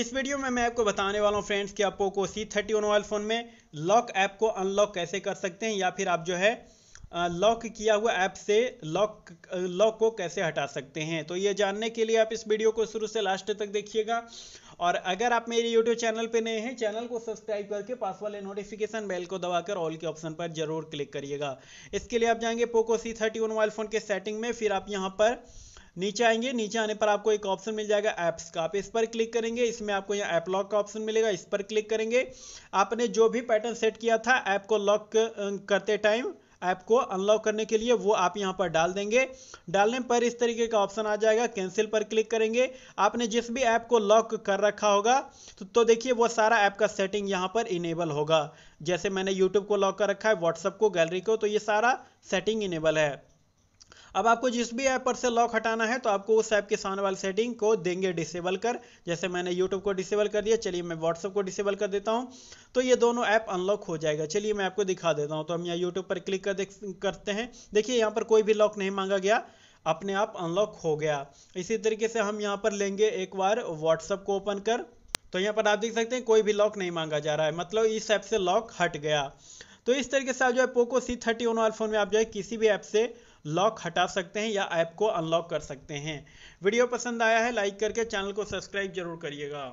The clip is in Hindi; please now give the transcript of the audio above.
इस वीडियो में मैं आपको बताने वाला हूँ फ्रेंड्स कि आप Poco C thirty one mobile phone में लॉक ऐप को अनलॉक कैसे कर सकते हैं या फिर आप जो है लॉक किया हुआ ऐप से लॉक लॉक को कैसे हटा सकते हैं तो ये जानने के लिए आप इस वीडियो को शुरू से लास्ट तक देखिएगा और अगर आप मेरे यूट्यूब चैनल पर नए हैं चैनल को सब्सक्राइब करके पास वाले नोटिफिकेशन बेल को दबाकर ऑल के ऑप्शन पर जरूर क्लिक करिएगा इसके लिए आप जाएंगे Poco C thirty one mobile phone के सेटिंग में फिर आप यहाँ पर नीचे आएंगे नीचे आने पर आपको एक ऑप्शन मिल जाएगा ऐप्स का आप इस पर क्लिक करेंगे इसमें आपको यहाँ ऐप लॉक का ऑप्शन मिलेगा इस पर क्लिक करेंगे आपने जो भी पैटर्न सेट किया था ऐप को लॉक करते टाइम ऐप को अनलॉक करने के लिए वो आप यहाँ पर डाल देंगे डालने पर इस तरीके का ऑप्शन आ जाएगा कैंसिल पर क्लिक करेंगे आपने जिस भी ऐप को लॉक कर रखा होगा तो, तो देखिए वो सारा ऐप का सेटिंग यहाँ पर इनेबल होगा जैसे मैंने यूट्यूब को लॉक कर रखा है व्हाट्सअप को गैलरी को तो ये सारा सेटिंग इनेबल है अब आपको जिस भी ऐप पर से लॉक हटाना है तो आपको उस ऐप के सामने वाले सेटिंग को देंगे डिसेबल कर जैसे मैंने यूट्यूब को डिसेबल कर दिया चलिए मैं व्हाट्सअप को डिसेबल कर देता हूँ तो ये दोनों ऐप अनलॉक हो जाएगा चलिए मैं आपको दिखा देता हूँ तो हम यहाँ यूट्यूब पर क्लिक कर करते हैं देखिए यहाँ पर कोई भी लॉक नहीं मांगा गया अपने आप अनलॉक हो गया इसी तरीके से हम यहाँ पर लेंगे एक बार व्हाट्सअप को ओपन कर तो यहाँ पर आप देख सकते हैं कोई भी लॉक नहीं मांगा जा रहा है मतलब इस ऐप से लॉक हट गया तो इस तरीके से आप जो है पोको सी थर्टी वन वाले फ़ोन में आप जो है किसी भी ऐप से लॉक हटा सकते हैं या ऐप को अनलॉक कर सकते हैं वीडियो पसंद आया है लाइक करके चैनल को सब्सक्राइब जरूर करिएगा